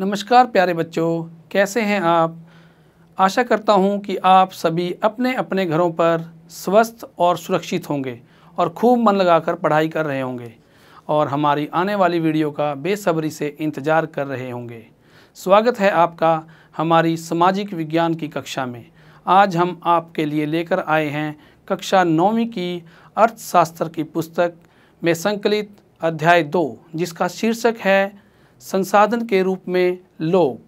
नमस्कार प्यारे बच्चों कैसे हैं आप आशा करता हूं कि आप सभी अपने अपने घरों पर स्वस्थ और सुरक्षित होंगे और खूब मन लगाकर पढ़ाई कर रहे होंगे और हमारी आने वाली वीडियो का बेसब्री से इंतज़ार कर रहे होंगे स्वागत है आपका हमारी सामाजिक विज्ञान की कक्षा में आज हम आपके लिए लेकर आए हैं कक्षा नौवीं की अर्थशास्त्र की पुस्तक में संकलित अध्याय दो जिसका शीर्षक है संसाधन के रूप में लोग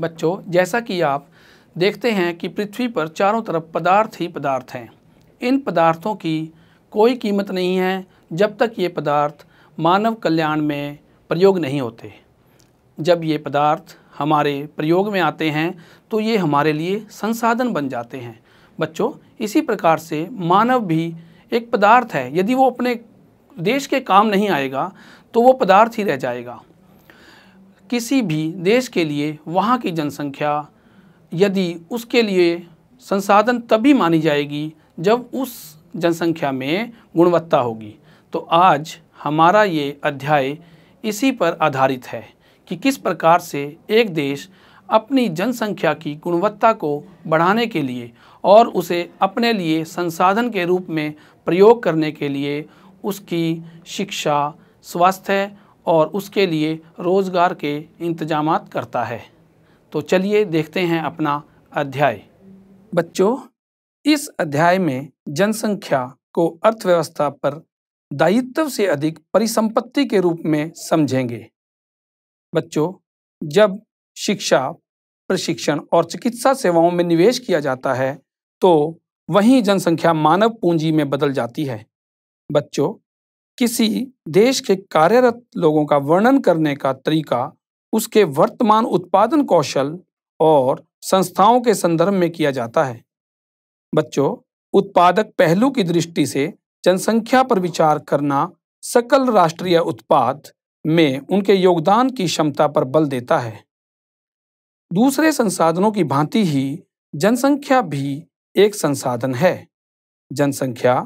बच्चों जैसा कि आप देखते हैं कि पृथ्वी पर चारों तरफ पदार्थ ही पदार्थ हैं इन पदार्थों की कोई कीमत नहीं है जब तक ये पदार्थ मानव कल्याण में प्रयोग नहीं होते जब ये पदार्थ हमारे प्रयोग में आते हैं तो ये हमारे लिए संसाधन बन जाते हैं बच्चों इसी प्रकार से मानव भी एक पदार्थ है यदि वो अपने देश के काम नहीं आएगा तो वो पदार्थ ही रह जाएगा किसी भी देश के लिए वहाँ की जनसंख्या यदि उसके लिए संसाधन तभी मानी जाएगी जब उस जनसंख्या में गुणवत्ता होगी तो आज हमारा ये अध्याय इसी पर आधारित है कि किस प्रकार से एक देश अपनी जनसंख्या की गुणवत्ता को बढ़ाने के लिए और उसे अपने लिए संसाधन के रूप में प्रयोग करने के लिए उसकी शिक्षा स्वास्थ्य और उसके लिए रोज़गार के इंतजाम करता है तो चलिए देखते हैं अपना अध्याय बच्चों इस अध्याय में जनसंख्या को अर्थव्यवस्था पर दायित्व से अधिक परिसंपत्ति के रूप में समझेंगे बच्चों जब शिक्षा प्रशिक्षण और चिकित्सा सेवाओं में निवेश किया जाता है तो वहीं जनसंख्या मानव पूंजी में बदल जाती है बच्चों किसी देश के कार्यरत लोगों का वर्णन करने का तरीका उसके वर्तमान उत्पादन कौशल और संस्थाओं के संदर्भ में किया जाता है बच्चों उत्पादक पहलू की दृष्टि से जनसंख्या पर विचार करना सकल राष्ट्रीय उत्पाद में उनके योगदान की क्षमता पर बल देता है दूसरे संसाधनों की भांति ही जनसंख्या भी एक संसाधन है जनसंख्या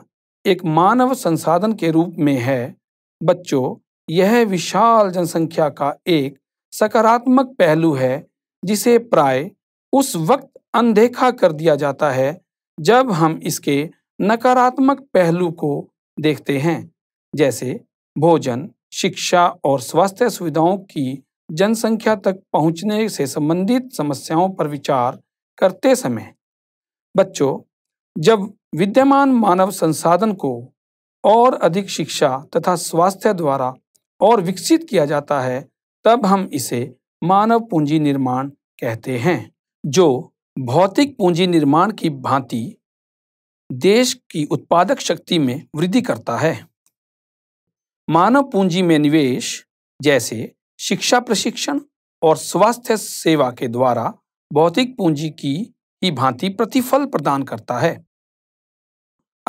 एक मानव संसाधन के रूप में है बच्चों यह विशाल जनसंख्या का एक सकारात्मक पहलू है जिसे प्राय उस वक्त अनदेखा कर दिया जाता है जब हम इसके नकारात्मक पहलू को देखते हैं जैसे भोजन शिक्षा और स्वास्थ्य सुविधाओं की जनसंख्या तक पहुंचने से संबंधित समस्याओं पर विचार करते समय बच्चों जब विद्यमान मानव संसाधन को और अधिक शिक्षा तथा स्वास्थ्य द्वारा और विकसित किया जाता है तब हम इसे मानव पूंजी निर्माण कहते हैं जो भौतिक पूंजी निर्माण की भांति देश की उत्पादक शक्ति में वृद्धि करता है मानव पूंजी में निवेश जैसे शिक्षा प्रशिक्षण और स्वास्थ्य सेवा के द्वारा भौतिक पूंजी की ही भांति प्रतिफल प्रदान करता है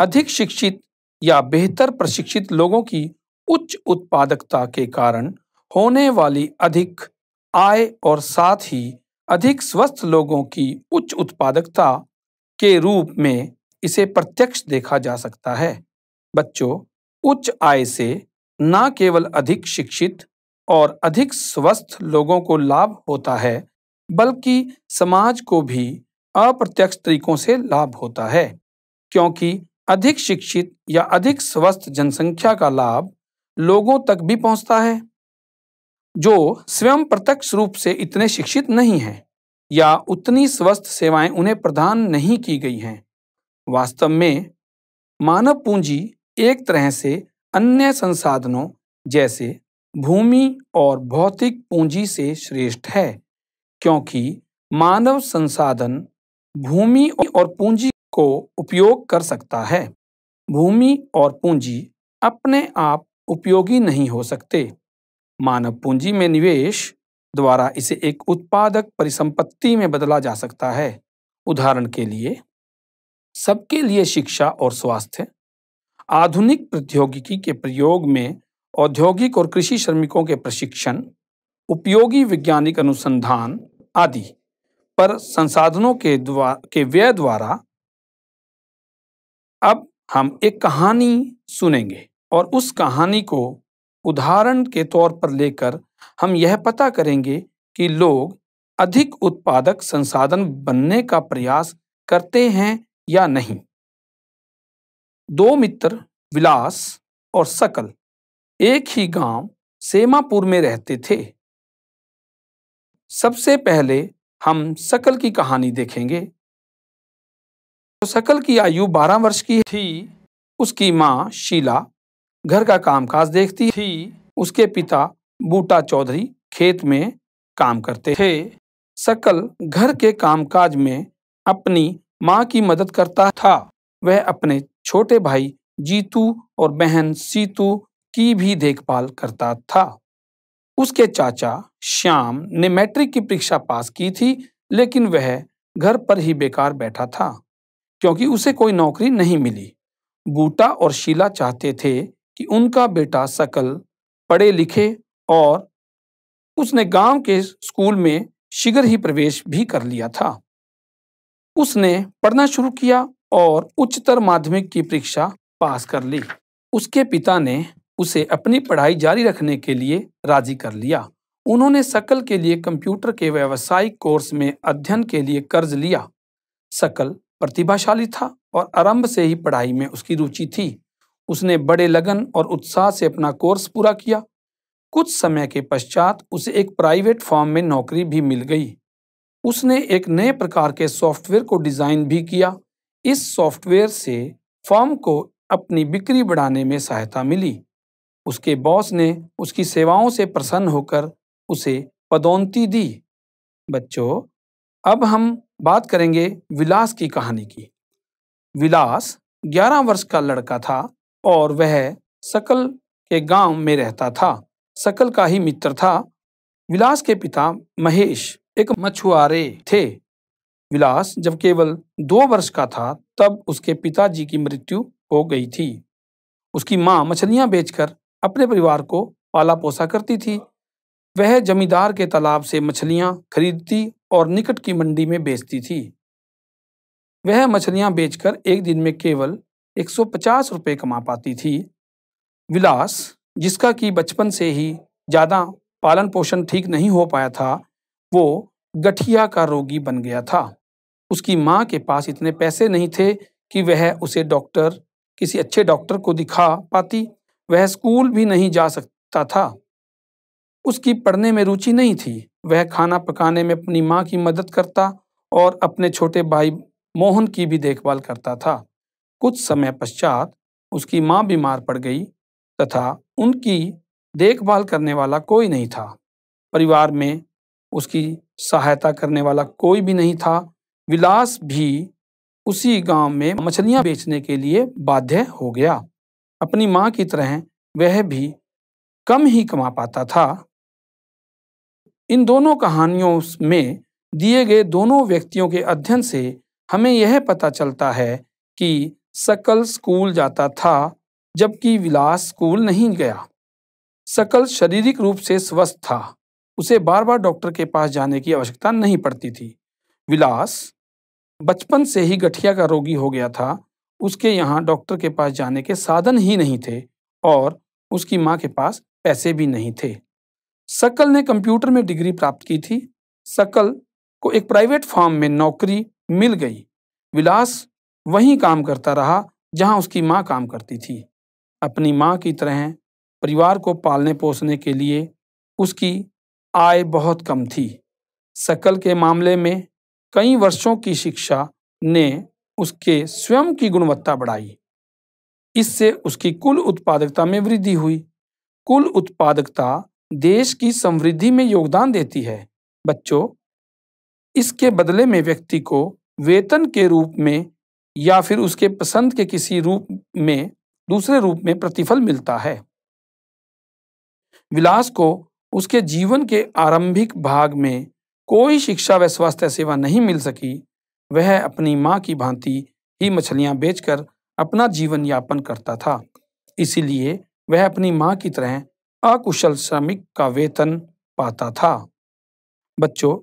अधिक शिक्षित या बेहतर प्रशिक्षित लोगों की उच्च उत्पादकता के कारण होने वाली अधिक आय और साथ ही अधिक स्वस्थ लोगों की उच्च उत्पादकता के रूप में इसे प्रत्यक्ष देखा जा सकता है बच्चों उच्च आय से न केवल अधिक शिक्षित और अधिक स्वस्थ लोगों को लाभ होता है बल्कि समाज को भी अप्रत्यक्ष तरीकों से लाभ होता है क्योंकि अधिक शिक्षित या अधिक स्वस्थ जनसंख्या का लाभ लोगों तक भी पहुंचता है जो स्वयं प्रत्यक्ष रूप से इतने शिक्षित नहीं हैं या उतनी स्वस्थ सेवाएं उन्हें प्रदान नहीं की गई हैं वास्तव में मानव पूंजी एक तरह से अन्य संसाधनों जैसे भूमि और भौतिक पूंजी से श्रेष्ठ है क्योंकि मानव संसाधन भूमि और पूंजी को उपयोग कर सकता है भूमि और पूंजी अपने आप उपयोगी नहीं हो सकते मानव पूंजी में निवेश द्वारा इसे एक उत्पादक परिसंपत्ति में बदला जा सकता है उदाहरण के लिए सबके लिए शिक्षा और स्वास्थ्य आधुनिक प्रौद्योगिकी के प्रयोग में औद्योगिक और कृषि श्रमिकों के प्रशिक्षण उपयोगी वैज्ञानिक अनुसंधान आदि पर संसाधनों के द्वारा के व्यय द्वारा अब हम एक कहानी सुनेंगे और उस कहानी को उदाहरण के तौर पर लेकर हम यह पता करेंगे कि लोग अधिक उत्पादक संसाधन बनने का प्रयास करते हैं या नहीं दो मित्र विलास और सकल एक ही गांव सेमापुर में रहते थे सबसे पहले हम सकल की कहानी देखेंगे सकल की आयु बारह वर्ष की थी उसकी माँ शीला घर का कामकाज देखती थी उसके पिता बूटा चौधरी खेत में काम करते थे सकल घर के कामकाज में अपनी माँ की मदद करता था वह अपने छोटे भाई जीतू और बहन सीतू की भी देखभाल करता था उसके चाचा श्याम ने मैट्रिक की परीक्षा पास की थी लेकिन वह घर पर ही बेकार बैठा था क्योंकि उसे कोई नौकरी नहीं मिली बूटा और शीला चाहते थे कि उनका बेटा सकल पढ़े लिखे और उसने गांव के स्कूल में शीघ्र ही प्रवेश भी कर लिया था उसने पढ़ना शुरू किया और उच्चतर माध्यमिक की परीक्षा पास कर ली उसके पिता ने उसे अपनी पढ़ाई जारी रखने के लिए राजी कर लिया उन्होंने सकल के लिए कंप्यूटर के व्यावसायिक कोर्स में अध्ययन के लिए कर्ज लिया सकल प्रतिभाशाली था और आरंभ से ही पढ़ाई में उसकी रुचि थी उसने बड़े लगन और उत्साह से अपना कोर्स पूरा किया कुछ समय के पश्चात उसे एक प्राइवेट फॉर्म में नौकरी भी मिल गई उसने एक नए प्रकार के सॉफ्टवेयर को डिज़ाइन भी किया इस सॉफ्टवेयर से फॉर्म को अपनी बिक्री बढ़ाने में सहायता मिली उसके बॉस ने उसकी सेवाओं से प्रसन्न होकर उसे पदोन्नति दी बच्चों अब हम बात करेंगे विलास की कहानी की विलास 11 वर्ष का लड़का था और वह सकल के गांव में रहता था सकल का ही मित्र था विलास के पिता महेश एक मछुआरे थे विलास जब केवल दो वर्ष का था तब उसके पिताजी की मृत्यु हो गई थी उसकी माँ मछलियाँ बेचकर अपने परिवार को पाला पोसा करती थी वह जमींदार के तालाब से मछलियां खरीदती और निकट की मंडी में बेचती थी वह मछलियां बेचकर एक दिन में केवल 150 रुपए कमा पाती थी विलास जिसका कि बचपन से ही ज़्यादा पालन पोषण ठीक नहीं हो पाया था वो गठिया का रोगी बन गया था उसकी माँ के पास इतने पैसे नहीं थे कि वह उसे डॉक्टर किसी अच्छे डॉक्टर को दिखा पाती वह स्कूल भी नहीं जा सकता था उसकी पढ़ने में रुचि नहीं थी वह खाना पकाने में अपनी माँ की मदद करता और अपने छोटे भाई मोहन की भी देखभाल करता था कुछ समय पश्चात उसकी माँ बीमार पड़ गई तथा उनकी देखभाल करने वाला कोई नहीं था परिवार में उसकी सहायता करने वाला कोई भी नहीं था विलास भी उसी गांव में मछलियां बेचने के लिए बाध्य हो गया अपनी माँ की तरह वह भी कम ही कमा पाता था इन दोनों कहानियों में दिए गए दोनों व्यक्तियों के अध्ययन से हमें यह पता चलता है कि सकल स्कूल जाता था जबकि विलास स्कूल नहीं गया सकल शारीरिक रूप से स्वस्थ था उसे बार बार डॉक्टर के पास जाने की आवश्यकता नहीं पड़ती थी विलास बचपन से ही गठिया का रोगी हो गया था उसके यहाँ डॉक्टर के पास जाने के साधन ही नहीं थे और उसकी माँ के पास पैसे भी नहीं थे सकल ने कंप्यूटर में डिग्री प्राप्त की थी सकल को एक प्राइवेट फॉर्म में नौकरी मिल गई विलास वहीं काम करता रहा जहां उसकी माँ काम करती थी अपनी माँ की तरह परिवार को पालने पोसने के लिए उसकी आय बहुत कम थी सकल के मामले में कई वर्षों की शिक्षा ने उसके स्वयं की गुणवत्ता बढ़ाई इससे उसकी कुल उत्पादकता में वृद्धि हुई कुल उत्पादकता देश की समृद्धि में योगदान देती है बच्चों इसके बदले में व्यक्ति को वेतन के रूप में या फिर उसके पसंद के किसी रूप में दूसरे रूप में प्रतिफल मिलता है विलास को उसके जीवन के आरंभिक भाग में कोई शिक्षा व स्वास्थ्य सेवा नहीं मिल सकी वह अपनी माँ की भांति ही मछलियाँ बेचकर अपना जीवन यापन करता था इसीलिए वह अपनी माँ की तरह अकुशल श्रमिक का वेतन पाता था बच्चों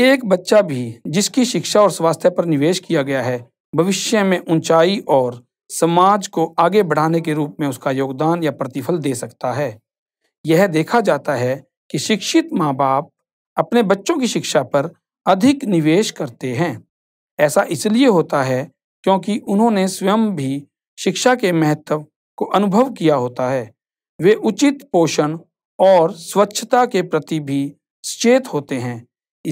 एक बच्चा भी जिसकी शिक्षा और स्वास्थ्य पर निवेश किया गया है भविष्य में ऊंचाई और समाज को आगे बढ़ाने के रूप में उसका योगदान या प्रतिफल दे सकता है यह देखा जाता है कि शिक्षित माँ बाप अपने बच्चों की शिक्षा पर अधिक निवेश करते हैं ऐसा इसलिए होता है क्योंकि उन्होंने स्वयं भी शिक्षा के महत्व को अनुभव किया होता है वे उचित पोषण और स्वच्छता के प्रति भी सचेत होते हैं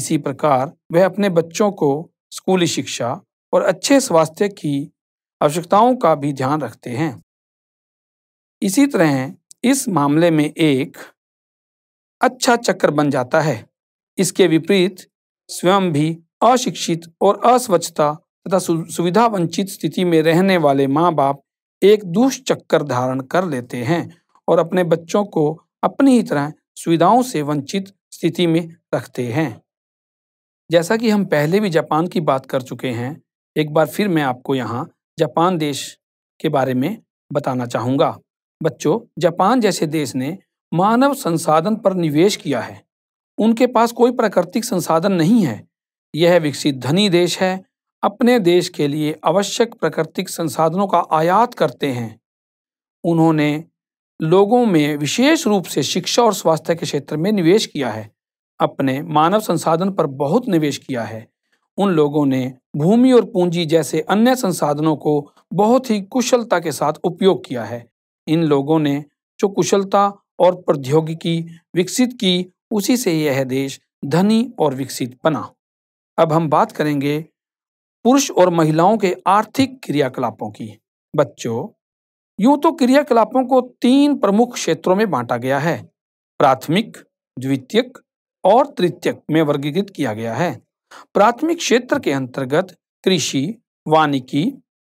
इसी प्रकार वह अपने बच्चों को स्कूली शिक्षा और अच्छे स्वास्थ्य की आवश्यकताओं का भी ध्यान रखते हैं इसी तरह इस मामले में एक अच्छा चक्र बन जाता है इसके विपरीत स्वयं भी अशिक्षित और अस्वच्छता तथा सुविधा वंचित स्थिति में रहने वाले माँ बाप एक दुष्चक्कर धारण कर लेते हैं और अपने बच्चों को अपनी ही तरह सुविधाओं से वंचित स्थिति में रखते हैं जैसा कि हम पहले भी जापान की बात कर चुके हैं एक बार फिर मैं आपको यहाँ जापान देश के बारे में बताना चाहूँगा बच्चों जापान जैसे देश ने मानव संसाधन पर निवेश किया है उनके पास कोई प्राकृतिक संसाधन नहीं है यह विकसित धनी देश है अपने देश के लिए आवश्यक प्राकृतिक संसाधनों का आयात करते हैं उन्होंने लोगों में विशेष रूप से शिक्षा और स्वास्थ्य के क्षेत्र में निवेश किया है अपने मानव संसाधन पर बहुत निवेश किया है उन लोगों ने भूमि और पूंजी जैसे अन्य संसाधनों को बहुत ही कुशलता के साथ उपयोग किया है इन लोगों ने जो कुशलता और प्रौद्योगिकी विकसित की उसी से यह देश धनी और विकसित बना अब हम बात करेंगे पुरुष और महिलाओं के आर्थिक क्रियाकलापों की बच्चों यूं तो क्रियाकलापों को तीन प्रमुख क्षेत्रों में बांटा गया है प्राथमिक द्वितीयक और तृतीयक में वर्गीकृत किया गया है प्राथमिक क्षेत्र के अंतर्गत कृषि वानिकी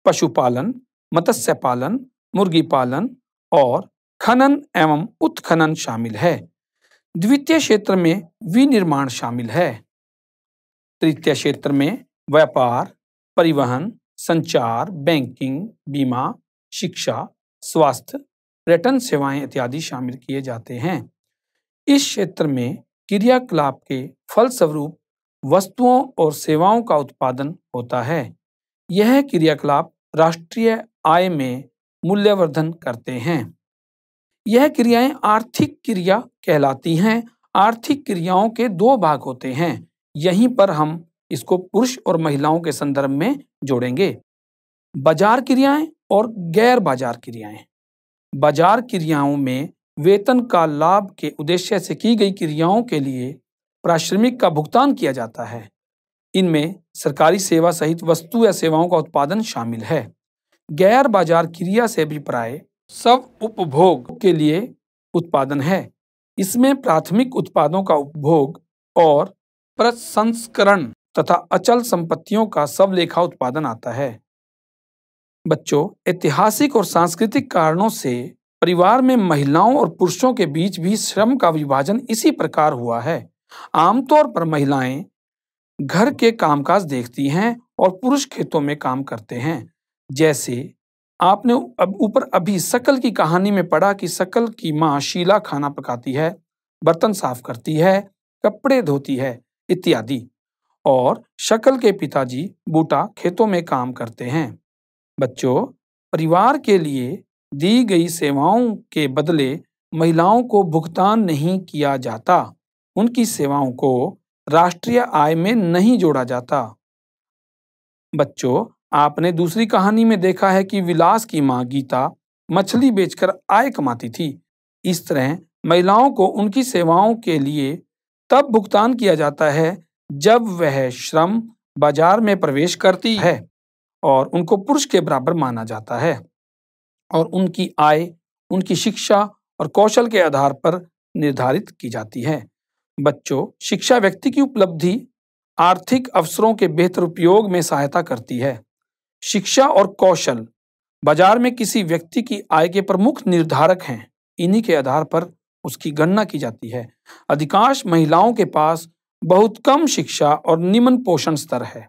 पशुपालन मत्स्य पालन मुर्गी पालन और खनन एवं उत्खनन शामिल है द्वितीय क्षेत्र में विनिर्माण शामिल है तृतीय क्षेत्र में व्यापार परिवहन संचार बैंकिंग बीमा शिक्षा स्वास्थ्य पर्यटन सेवाएं इत्यादि शामिल किए जाते हैं इस क्षेत्र में क्रियाकलाप के फलस्वरूप वस्तुओं और सेवाओं का उत्पादन होता है यह क्रियाकलाप राष्ट्रीय आय में मूल्यवर्धन करते हैं यह क्रियाएं आर्थिक क्रिया कहलाती हैं आर्थिक क्रियाओं के दो भाग होते हैं यहीं पर हम इसको पुरुष और महिलाओं के संदर्भ में जोड़ेंगे बाजार क्रियाएं और गैर बाजार क्रियाएं बाजार क्रियाओं में वेतन का लाभ के उद्देश्य से की गई क्रियाओं के लिए पारिश्रमिक का भुगतान किया जाता है इनमें सरकारी सेवा सहित वस्तु या सेवाओं का उत्पादन शामिल है गैर बाजार क्रिया से अभिप्राय सब उपभोग के लिए उत्पादन है इसमें प्राथमिक उत्पादों का उपभोग और प्रसंस्करण तथा अचल संपत्तियों का सब लेखा उत्पादन आता है बच्चों ऐतिहासिक और सांस्कृतिक कारणों से परिवार में महिलाओं और पुरुषों के बीच भी श्रम का विभाजन इसी प्रकार हुआ है आमतौर पर महिलाएं घर के कामकाज देखती हैं और पुरुष खेतों में काम करते हैं जैसे आपने अब ऊपर अभी सकल की कहानी में पढ़ा कि सकल की माँ शीला खाना पकाती है बर्तन साफ करती है कपड़े धोती है इत्यादि और शकल के पिताजी बूटा खेतों में काम करते हैं बच्चों परिवार के लिए दी गई सेवाओं के बदले महिलाओं को भुगतान नहीं किया जाता उनकी सेवाओं को राष्ट्रीय आय में नहीं जोड़ा जाता बच्चों आपने दूसरी कहानी में देखा है कि विलास की मां गीता मछली बेचकर आय कमाती थी इस तरह महिलाओं को उनकी सेवाओं के लिए तब भुगतान किया जाता है जब वह श्रम बाजार में प्रवेश करती है और उनको पुरुष के बराबर माना जाता है और उनकी आय उनकी शिक्षा और कौशल के आधार पर निर्धारित की जाती है बच्चों शिक्षा व्यक्ति की उपलब्धि आर्थिक अवसरों के बेहतर उपयोग में सहायता करती है शिक्षा और कौशल बाजार में किसी व्यक्ति की आय के प्रमुख निर्धारक हैं इन्हीं के आधार पर उसकी गणना की जाती है अधिकांश महिलाओं के पास बहुत कम शिक्षा और निम्न पोषण स्तर है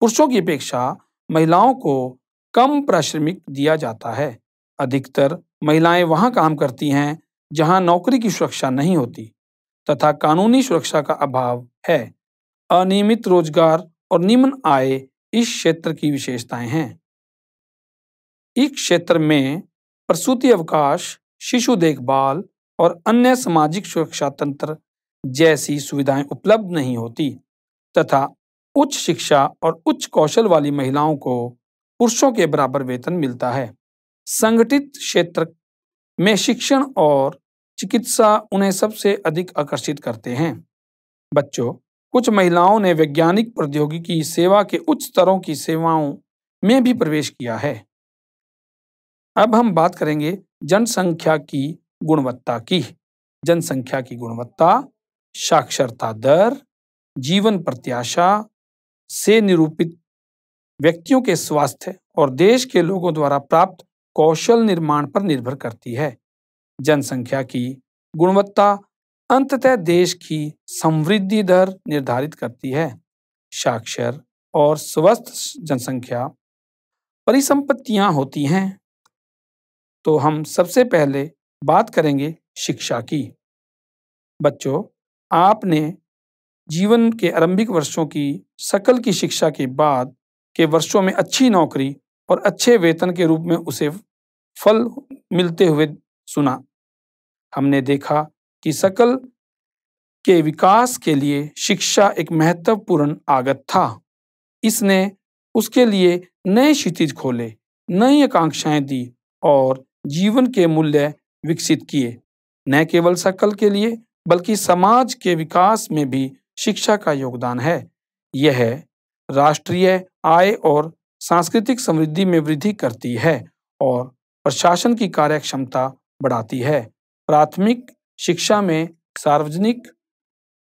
पुरुषों की अपेक्षा महिलाओं को कम पारिश्रमिक दिया जाता है अधिकतर महिलाएं वहां काम करती हैं जहां नौकरी की सुरक्षा नहीं होती तथा कानूनी सुरक्षा का अभाव है अनियमित रोजगार और निम्न आय इस क्षेत्र की विशेषताएं हैं इस क्षेत्र में प्रसूति अवकाश शिशु देखभाल और अन्य सामाजिक सुरक्षा तंत्र जैसी सुविधाएं उपलब्ध नहीं होती तथा उच्च शिक्षा और उच्च कौशल वाली महिलाओं को पुरुषों के बराबर वेतन मिलता है संगठित क्षेत्र में शिक्षण और चिकित्सा उन्हें सबसे अधिक आकर्षित करते हैं बच्चों कुछ महिलाओं ने वैज्ञानिक प्रौद्योगिकी सेवा के उच्च स्तरों की सेवाओं में भी प्रवेश किया है अब हम बात करेंगे जनसंख्या की गुणवत्ता की जनसंख्या की गुणवत्ता साक्षरता दर जीवन प्रत्याशा से निरूपित व्यक्तियों के स्वास्थ्य और देश के लोगों द्वारा प्राप्त कौशल निर्माण पर निर्भर करती है जनसंख्या की गुणवत्ता अंततः देश की समृद्धि दर निर्धारित करती है साक्षर और स्वस्थ जनसंख्या परिसंपत्तियां होती हैं तो हम सबसे पहले बात करेंगे शिक्षा की बच्चों आपने जीवन के आरंभिक वर्षों की सकल की शिक्षा के बाद के वर्षों में अच्छी नौकरी और अच्छे वेतन के रूप में उसे फल मिलते हुए सुना हमने देखा कि सकल के विकास के लिए शिक्षा एक महत्वपूर्ण आगत था इसने उसके लिए नए क्षितिज खोले नई आकांक्षाएं दी और जीवन के मूल्य विकसित किए न केवल सकल के लिए बल्कि समाज के विकास में भी शिक्षा का योगदान है यह राष्ट्रीय आय और सांस्कृतिक समृद्धि में वृद्धि करती है और प्रशासन की कार्यक्षमता बढ़ाती है प्राथमिक शिक्षा में सार्वजनिक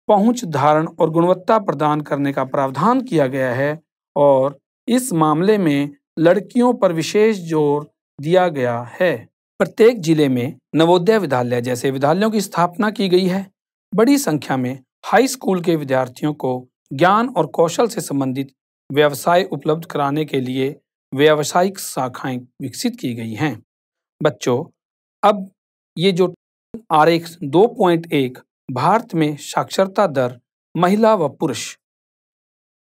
पहुंच धारण और गुणवत्ता प्रदान करने का प्रावधान किया गया है और इस मामले में लड़कियों पर विशेष जोर दिया गया है प्रत्येक जिले में नवोदय विद्यालय जैसे विद्यालयों की स्थापना की गई है बड़ी संख्या में हाई स्कूल के विद्यार्थियों को ज्ञान और कौशल से संबंधित व्यवसाय उपलब्ध कराने के लिए व्यावसायिक शाखाएं विकसित की गई हैं बच्चों अब ये जो आरेख 2.1 भारत में साक्षरता दर महिला व पुरुष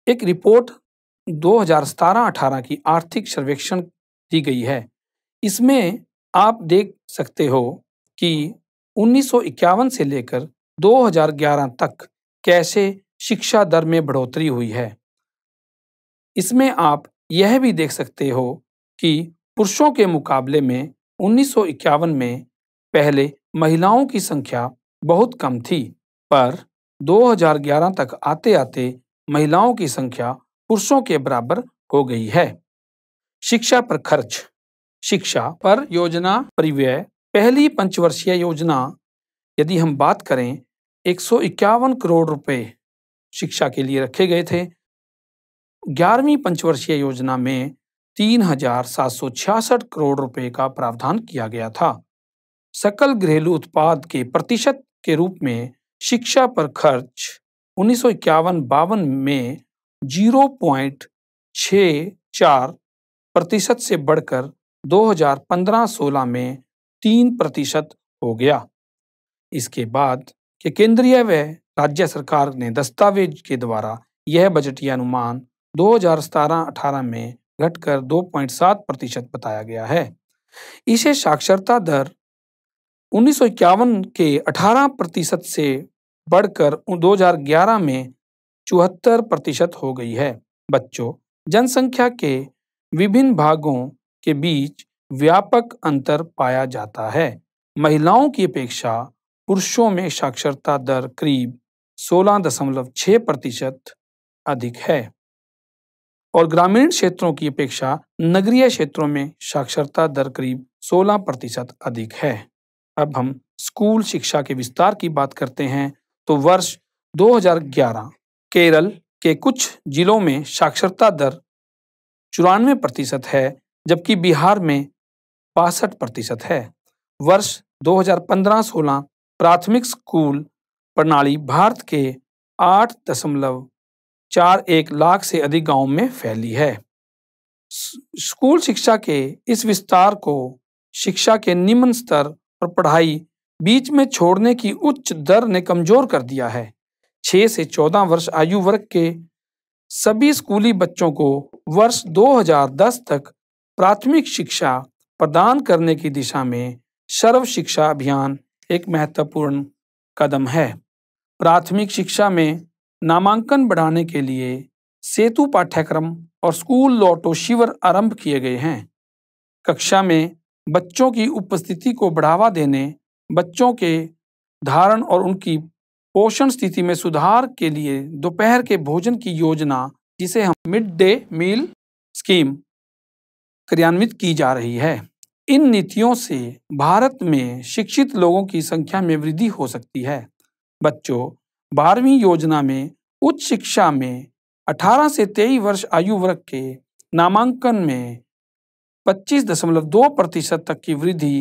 एक रिपोर्ट 2017-18 की आर्थिक सर्वेक्षण दी गई है इसमें आप देख सकते हो कि उन्नीस से लेकर 2011 तक कैसे शिक्षा दर में बढ़ोतरी हुई है इसमें आप यह भी देख सकते हो कि पुरुषों के मुकाबले में उन्नीस में पहले महिलाओं की संख्या बहुत कम थी पर 2011 तक आते आते महिलाओं की संख्या पुरुषों के बराबर हो गई है शिक्षा पर खर्च शिक्षा पर योजना परिव्यय पहली पंचवर्षीय योजना यदि हम बात करें एक करोड़ रुपए शिक्षा के लिए रखे गए थे ग्यारहवीं पंचवर्षीय योजना में तीन हजार सात सौ छियासठ करोड़ रुपए का प्रावधान किया गया था सकल घरेलू उत्पाद के प्रतिशत के रूप में शिक्षा पर खर्च उन्नीस सौ इक्यावन बावन में जीरो पॉइंट छ चार प्रतिशत से बढ़कर 2015-16 में तीन प्रतिशत हो गया इसके बाद कि केंद्रीय व राज्य सरकार ने दस्तावेज के द्वारा यह बजटीय अनुमान 2017-18 में घटकर 2.7 प्रतिशत बताया गया है इसे साक्षरता दर उन्नीस के 18 प्रतिशत से बढ़कर 2011 में चौहत्तर प्रतिशत हो गई है बच्चों जनसंख्या के विभिन्न भागों के बीच व्यापक अंतर पाया जाता है महिलाओं की अपेक्षा पुरुषों में साक्षरता दर करीब 16.6 प्रतिशत अधिक है और ग्रामीण क्षेत्रों की अपेक्षा नगरीय क्षेत्रों में साक्षरता दर करीब 16 प्रतिशत अधिक है अब हम स्कूल शिक्षा के विस्तार की बात करते हैं तो वर्ष 2011 केरल के कुछ जिलों में साक्षरता दर चौरानवे प्रतिशत है जबकि बिहार में बासठ प्रतिशत है वर्ष 2015-16 प्राथमिक स्कूल प्रणाली भारत के आठ दशमलव चार एक लाख से अधिक गांवों में फैली है स्कूल शिक्षा के इस विस्तार को शिक्षा के निम्न स्तर और पढ़ाई बीच में छोड़ने की उच्च दर ने कमजोर कर दिया है छः से चौदह वर्ष आयु वर्ग के सभी स्कूली बच्चों को वर्ष 2010 तक प्राथमिक शिक्षा प्रदान करने की दिशा में सर्व शिक्षा अभियान एक महत्वपूर्ण कदम है प्राथमिक शिक्षा में नामांकन बढ़ाने के लिए सेतु पाठ्यक्रम और स्कूल लोटो शिविर आरंभ किए गए हैं कक्षा में बच्चों की उपस्थिति को बढ़ावा देने बच्चों के धारण और उनकी पोषण स्थिति में सुधार के लिए दोपहर के भोजन की योजना जिसे हम मिड डे मील स्कीम क्रियान्वित की जा रही है इन नीतियों से भारत में शिक्षित लोगों की संख्या में वृद्धि हो सकती है बच्चों बारहवीं योजना में उच्च शिक्षा में 18 से 23 वर्ष आयु वर्ग के नामांकन में 25.2 प्रतिशत तक की वृद्धि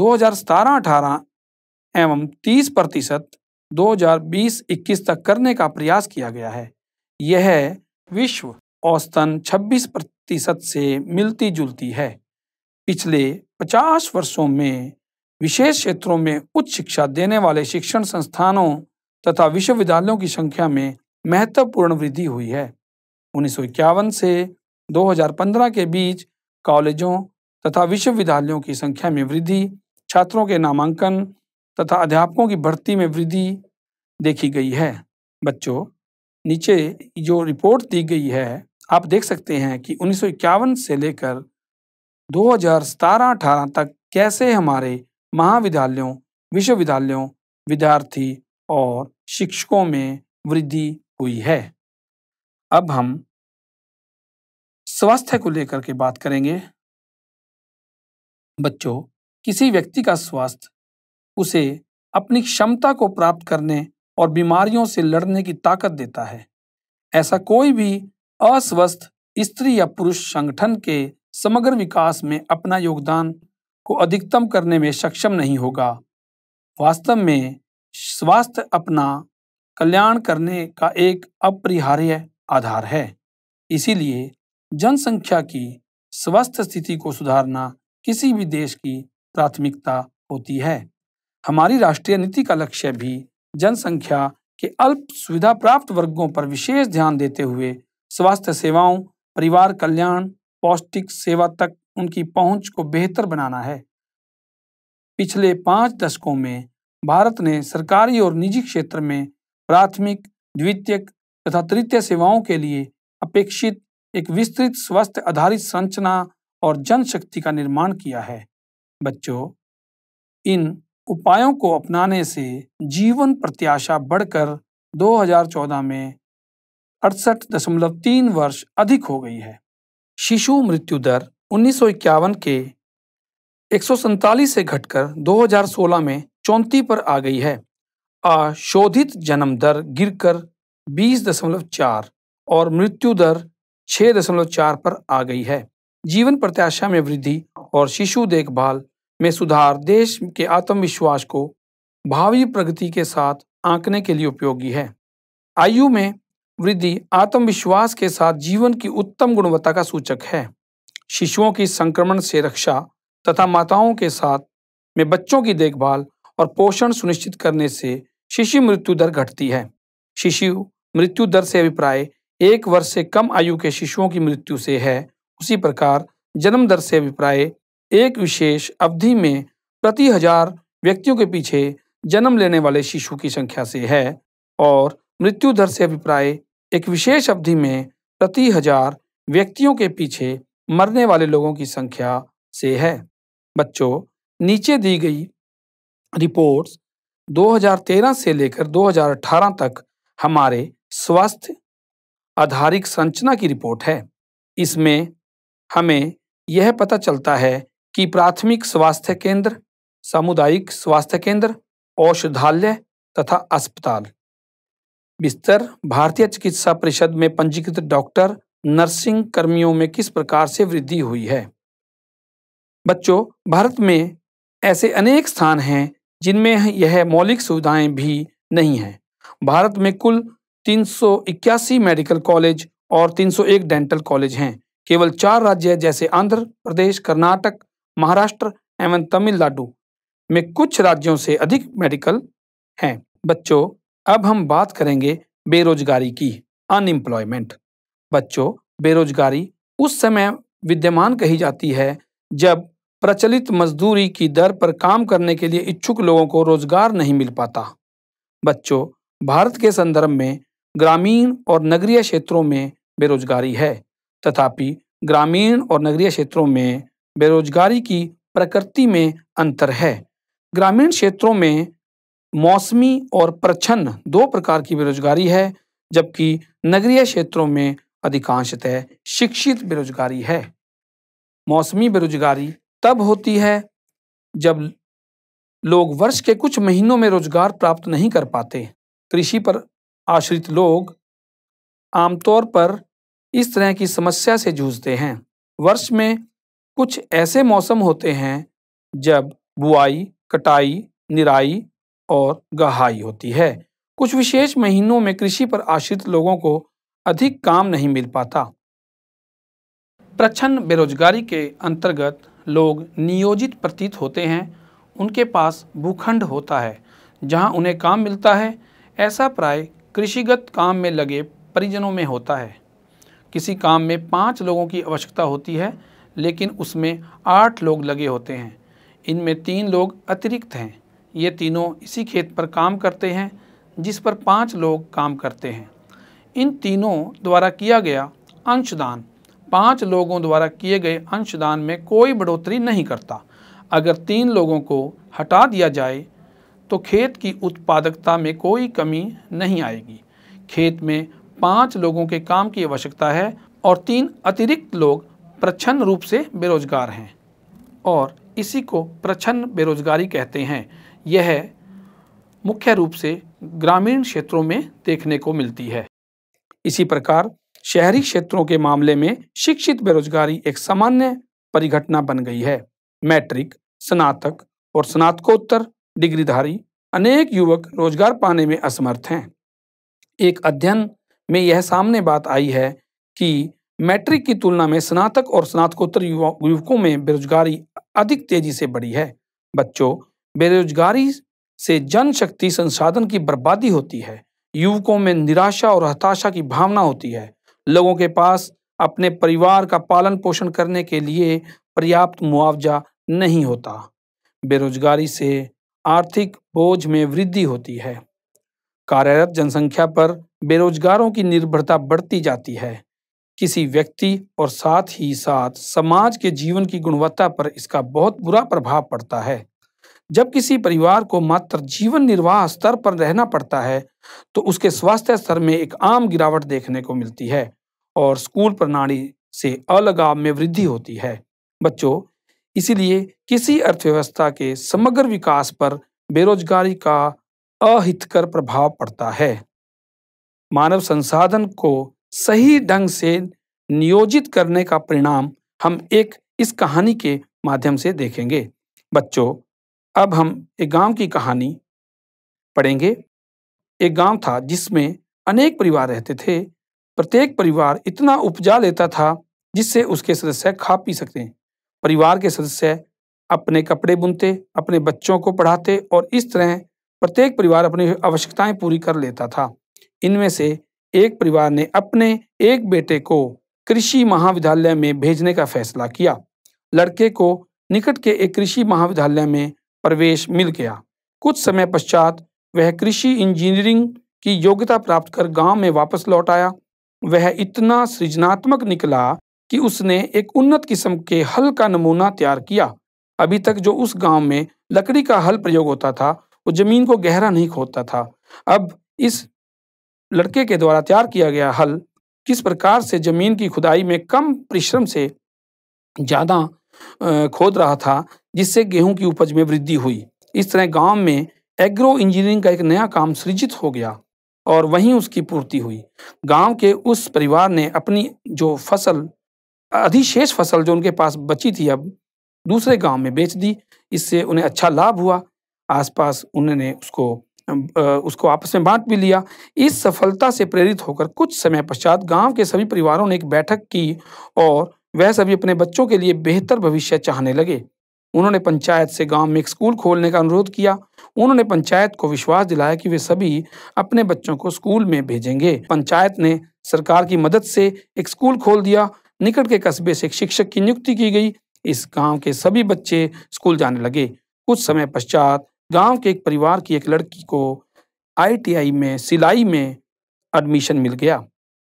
2017-18 एवं 30 प्रतिशत 2020-21 तक करने का प्रयास किया गया है यह विश्व औसतन 26 प्रतिशत से मिलती जुलती है पिछले 50 वर्षों में विशेष क्षेत्रों में उच्च शिक्षा देने वाले शिक्षण संस्थानों तथा विश्वविद्यालयों की संख्या में महत्वपूर्ण वृद्धि हुई है उन्नीस से 2015 के बीच कॉलेजों तथा विश्वविद्यालयों की संख्या में वृद्धि छात्रों के नामांकन तथा अध्यापकों की भर्ती में वृद्धि देखी गई है बच्चों नीचे जो रिपोर्ट दी गई है आप देख सकते हैं कि उन्नीस से लेकर 2017 हजार तक कैसे हमारे महाविद्यालयों विश्वविद्यालयों विद्यार्थी और शिक्षकों में वृद्धि हुई है अब हम स्वास्थ्य को लेकर के बात करेंगे बच्चों किसी व्यक्ति का स्वास्थ्य उसे अपनी क्षमता को प्राप्त करने और बीमारियों से लड़ने की ताकत देता है ऐसा कोई भी अस्वस्थ स्त्री या पुरुष संगठन के समग्र विकास में अपना योगदान को अधिकतम करने में सक्षम नहीं होगा वास्तव में स्वास्थ्य अपना कल्याण करने का एक अपरिहार्य आधार है इसीलिए जनसंख्या की स्वस्थ स्थिति को सुधारना किसी भी देश की प्राथमिकता होती है हमारी राष्ट्रीय नीति का लक्ष्य भी जनसंख्या के अल्प सुविधा प्राप्त वर्गों पर विशेष ध्यान देते हुए स्वास्थ्य सेवाओं परिवार कल्याण पौष्टिक सेवा तक उनकी पहुंच को बेहतर बनाना है पिछले पाँच दशकों में भारत ने सरकारी और निजी क्षेत्र में प्राथमिक द्वितीयक तथा तृतीय सेवाओं के लिए अपेक्षित एक विस्तृत स्वास्थ्य आधारित संरचना और जनशक्ति का निर्माण किया है बच्चों इन उपायों को अपनाने से जीवन प्रत्याशा बढ़कर 2014 में अड़सठ दशमलव तीन वर्ष अधिक हो गई है शिशु मृत्यु दर उन्नीस के एक से घटकर 2016 में चौंती पर आ गई है अशोधित जन्म दर गिरकर 20.4 और मृत्यु दर 6.4 पर आ गई है जीवन प्रत्याशा में वृद्धि और शिशु देखभाल में सुधार देश के आत्मविश्वास को भावी प्रगति के साथ आंकने के लिए उपयोगी है आयु में वृद्धि आत्मविश्वास के साथ जीवन की उत्तम गुणवत्ता का सूचक है शिशुओं की संक्रमण से रक्षा तथा माताओं के साथ में बच्चों की देखभाल और पोषण सुनिश्चित करने से शिशु मृत्यु दर घटती है शिशु मृत्यु दर से अभिप्राय एक वर्ष से कम आयु के शिशुओं की मृत्यु से है उसी प्रकार जन्म दर से अभिप्राय एक विशेष अवधि में प्रति हजार व्यक्तियों के पीछे जन्म लेने वाले शिशु की संख्या से है और मृत्यु दर से अभिप्राय एक विशेष अवधि में प्रति हजार व्यक्तियों के पीछे मरने वाले लोगों की संख्या से है बच्चों नीचे दी गई रिपोर्ट्स 2013 से लेकर 2018 तक हमारे स्वास्थ्य आधारित संरचना की रिपोर्ट है इसमें हमें यह पता चलता है कि प्राथमिक स्वास्थ्य केंद्र सामुदायिक स्वास्थ्य केंद्र औषधालय तथा अस्पताल बिस्तर भारतीय चिकित्सा परिषद में पंजीकृत डॉक्टर नर्सिंग कर्मियों में किस प्रकार से वृद्धि हुई है बच्चों भारत में ऐसे अनेक स्थान हैं जिनमें यह मौलिक सुविधाएं भी नहीं हैं भारत में कुल तीन मेडिकल कॉलेज और 301 डेंटल कॉलेज हैं केवल चार राज्य जैसे आंध्र प्रदेश कर्नाटक महाराष्ट्र एवं तमिलनाडु में कुछ राज्यों से अधिक मेडिकल हैं बच्चों अब हम बात करेंगे बेरोजगारी की अनएम्प्लॉयमेंट बच्चों बेरोजगारी उस समय विद्यमान कही जाती है जब प्रचलित मजदूरी की दर पर काम करने के लिए इच्छुक लोगों को रोजगार नहीं मिल पाता बच्चों भारत के संदर्भ में ग्रामीण और नगरीय क्षेत्रों में बेरोजगारी है तथापि ग्रामीण और नगरीय क्षेत्रों में बेरोजगारी की प्रकृति में अंतर है ग्रामीण क्षेत्रों में मौसमी और प्रछन्न दो प्रकार की बेरोजगारी है जबकि नगरीय क्षेत्रों में अधिकांशतः शिक्षित बेरोजगारी है मौसमी बेरोजगारी तब होती है जब लोग वर्ष के कुछ महीनों में रोजगार प्राप्त नहीं कर पाते कृषि पर आश्रित लोग आमतौर पर इस तरह की समस्या से जूझते हैं वर्ष में कुछ ऐसे मौसम होते हैं जब बुआई कटाई निराई और गहाई होती है कुछ विशेष महीनों में कृषि पर आश्रित लोगों को अधिक काम नहीं मिल पाता प्रच्छन्न बेरोजगारी के अंतर्गत लोग नियोजित प्रतीत होते हैं उनके पास भूखंड होता है जहां उन्हें काम मिलता है ऐसा प्राय कृषिगत काम में लगे परिजनों में होता है किसी काम में पाँच लोगों की आवश्यकता होती है लेकिन उसमें आठ लोग लगे होते हैं इनमें तीन लोग अतिरिक्त हैं ये तीनों इसी खेत पर काम करते हैं जिस पर पांच लोग काम करते हैं इन तीनों द्वारा किया गया अंशदान पांच लोगों द्वारा किए गए अंशदान में कोई बढ़ोतरी नहीं करता अगर तीन लोगों को हटा दिया जाए तो खेत की उत्पादकता में कोई कमी नहीं आएगी खेत में पाँच लोगों के काम की आवश्यकता है और तीन अतिरिक्त लोग प्रच्छन्न रूप से बेरोजगार हैं और इसी को प्रच्छन्न बेरोजगारी कहते हैं यह मुख्य रूप से ग्रामीण क्षेत्रों में देखने को मिलती है इसी प्रकार शहरी क्षेत्रों के मामले में शिक्षित बेरोजगारी एक सामान्य परिघटना बन गई है मैट्रिक स्नातक और स्नातकोत्तर डिग्रीधारी अनेक युवक रोजगार पाने में असमर्थ हैं एक अध्ययन में यह सामने बात आई है कि मैट्रिक की तुलना में स्नातक और स्नातकोत्तर युवकों में बेरोजगारी अधिक तेजी से बढ़ी है बच्चों बेरोजगारी से जनशक्ति संसाधन की बर्बादी होती है युवकों में निराशा और हताशा की भावना होती है लोगों के पास अपने परिवार का पालन पोषण करने के लिए पर्याप्त मुआवजा नहीं होता बेरोजगारी से आर्थिक बोझ में वृद्धि होती है कार्यरत जनसंख्या पर बेरोजगारों की निर्भरता बढ़ती जाती है किसी व्यक्ति और साथ ही साथ समाज के जीवन की गुणवत्ता पर इसका बहुत बुरा प्रभाव पड़ता है जब किसी परिवार को मात्र जीवन निर्वाह स्तर पर रहना पड़ता है तो उसके स्वास्थ्य स्तर में एक आम गिरावट देखने को मिलती है और स्कूल प्रणाली से अलगाव में वृद्धि होती है बच्चों इसीलिए किसी अर्थव्यवस्था के समग्र विकास पर बेरोजगारी का अहितकर प्रभाव पड़ता है मानव संसाधन को सही ढंग से नियोजित करने का परिणाम हम एक इस कहानी के माध्यम से देखेंगे बच्चों अब हम एक गांव की कहानी पढ़ेंगे एक गांव था जिसमें अनेक परिवार रहते थे प्रत्येक परिवार इतना उपजा लेता था जिससे उसके सदस्य खा पी सकते हैं परिवार के सदस्य अपने कपड़े बुनते अपने बच्चों को पढ़ाते और इस तरह प्रत्येक परिवार अपनी आवश्यकताएं पूरी कर लेता था इनमें से एक परिवार ने अपने एक बेटे को कृषि महाविद्यालय में भेजने का फैसला किया लड़के को निकट के एक कृषि महाविद्यालय में प्रवेश मिल गया कुछ समय पश्चात वह कृषि इंजीनियरिंग की योग्यता प्राप्त कर गांव में वापस लौट आया वह इतना सृजनात्मक निकला कि उसने एक उन्नत किस्म के हल का नमूना तैयार किया अभी तक जो उस गांव में लकड़ी का हल प्रयोग होता था वो जमीन को गहरा नहीं खोदता था अब इस लड़के के द्वारा तैयार किया गया हल किस प्रकार से जमीन की खुदाई में कम परिश्रम से ज़्यादा खोद रहा था जिससे गेहूं की उपज में वृद्धि हुई इस तरह गांव में एग्रो इंजीनियरिंग का एक नया काम सृजित हो गया और वहीं उसकी पूर्ति हुई गांव के उस परिवार ने अपनी जो फसल अधिशेष फसल जो उनके पास बची थी अब दूसरे गांव में बेच दी इससे उन्हें अच्छा लाभ हुआ आसपास उन्होंने उसको उसको आपस में बांट भी लिया इस सफलता से प्रेरित होकर कुछ समय पश्चात गांव के सभी परिवारों ने एक बैठक की और वह सभी अपने बच्चों के लिए बेहतर भविष्य चाहने लगे उन्होंने पंचायत से गांव में एक स्कूल खोलने का अनुरोध किया उन्होंने पंचायत को विश्वास दिलाया कि वे सभी अपने बच्चों को स्कूल में भेजेंगे पंचायत ने सरकार की मदद से एक स्कूल खोल दिया निकट के कस्बे से एक शिक्षक की नियुक्ति की गई इस गांव के सभी बच्चे स्कूल जाने लगे कुछ समय पश्चात गांव के एक परिवार की एक लड़की को आईटीआई में सिलाई में एडमिशन मिल गया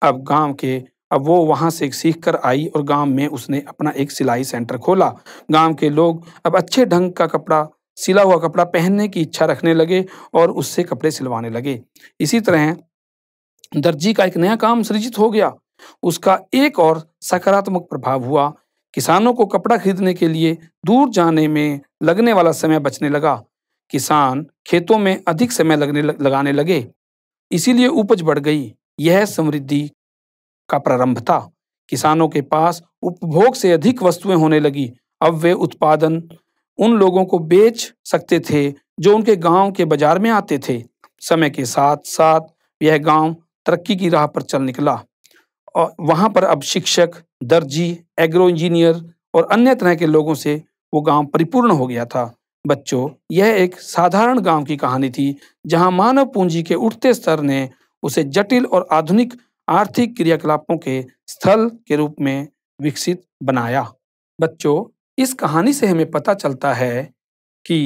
अब गांव के अब वो वहाँ से सीख कर आई और गांव में उसने अपना एक सिलाई सेंटर खोला गांव के लोग अब अच्छे ढंग का कपड़ा सिला हुआ कपड़ा पहनने की इच्छा रखने लगे और उससे कपड़े सिलवाने लगे इसी तरह दर्जी का एक नया काम सृजित हो गया उसका एक और सकारात्मक प्रभाव हुआ किसानों को कपड़ा खरीदने के लिए दूर जाने में लगने वाला समय बचने लगा किसान खेतों में अधिक समय लगने लगाने लगे इसीलिए उपज बढ़ गई यह समृद्धि का प्रारंभ था किसानों के पास उपभोग से अधिक वस्तुएं होने लगी अब वे उत्पादन उन लोगों को बेच सकते थे जो उनके गांव के बाजार में आते थे समय के साथ साथ यह गांव तरक्की की राह पर चल निकला और वहां पर अब शिक्षक दर्जी एग्रो इंजीनियर और अन्य तरह के लोगों से वो गांव परिपूर्ण हो गया था बच्चों यह एक साधारण गांव की कहानी थी जहां मानव पूंजी के उठते स्तर ने उसे जटिल और आधुनिक आर्थिक क्रियाकलापों के स्थल के रूप में विकसित बनाया बच्चों इस कहानी से हमें पता चलता है कि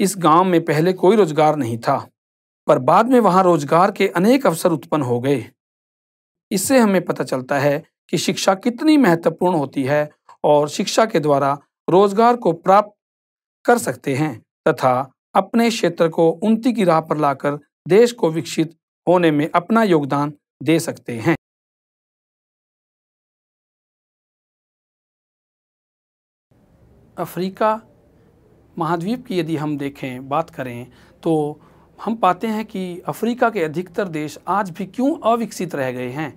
इस गांव में पहले कोई रोजगार नहीं था पर बाद में वहां रोजगार के अनेक अवसर उत्पन्न हो गए इससे हमें पता चलता है कि शिक्षा कितनी महत्वपूर्ण होती है और शिक्षा के द्वारा रोजगार को प्राप्त कर सकते हैं तथा अपने क्षेत्र को उन्नति की राह पर लाकर देश को विकसित होने में अपना योगदान दे सकते हैं अफ्रीका महाद्वीप की यदि हम देखें बात करें तो हम पाते हैं कि अफ्रीका के अधिकतर देश आज भी क्यों अविकसित रह गए हैं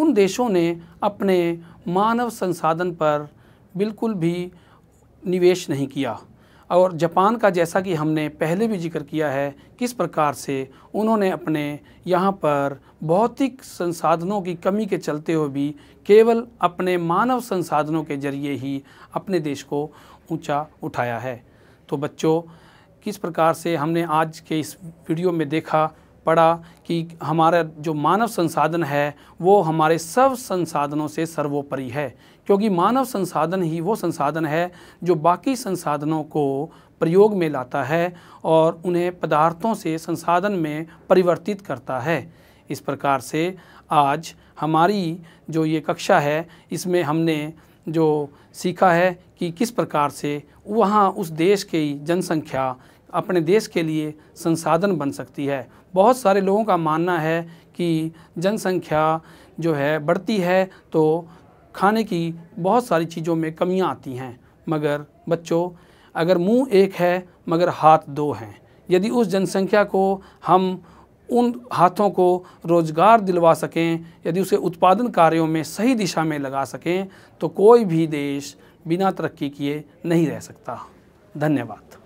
उन देशों ने अपने मानव संसाधन पर बिल्कुल भी निवेश नहीं किया और जापान का जैसा कि हमने पहले भी जिक्र किया है किस प्रकार से उन्होंने अपने यहाँ पर भौतिक संसाधनों की कमी के चलते हुए भी केवल अपने मानव संसाधनों के जरिए ही अपने देश को ऊंचा उठाया है तो बच्चों किस प्रकार से हमने आज के इस वीडियो में देखा पढ़ा कि हमारा जो मानव संसाधन है वो हमारे सब संसाधनों से सर्वोपरि है क्योंकि मानव संसाधन ही वो संसाधन है जो बाकी संसाधनों को प्रयोग में लाता है और उन्हें पदार्थों से संसाधन में परिवर्तित करता है इस प्रकार से आज हमारी जो ये कक्षा है इसमें हमने जो सीखा है कि किस प्रकार से वहाँ उस देश की जनसंख्या अपने देश के लिए संसाधन बन सकती है बहुत सारे लोगों का मानना है कि जनसंख्या जो है बढ़ती है तो खाने की बहुत सारी चीज़ों में कमियां आती हैं मगर बच्चों अगर मुंह एक है मगर हाथ दो हैं यदि उस जनसंख्या को हम उन हाथों को रोज़गार दिलवा सकें यदि उसे उत्पादन कार्यों में सही दिशा में लगा सकें तो कोई भी देश बिना तरक्की किए नहीं रह सकता धन्यवाद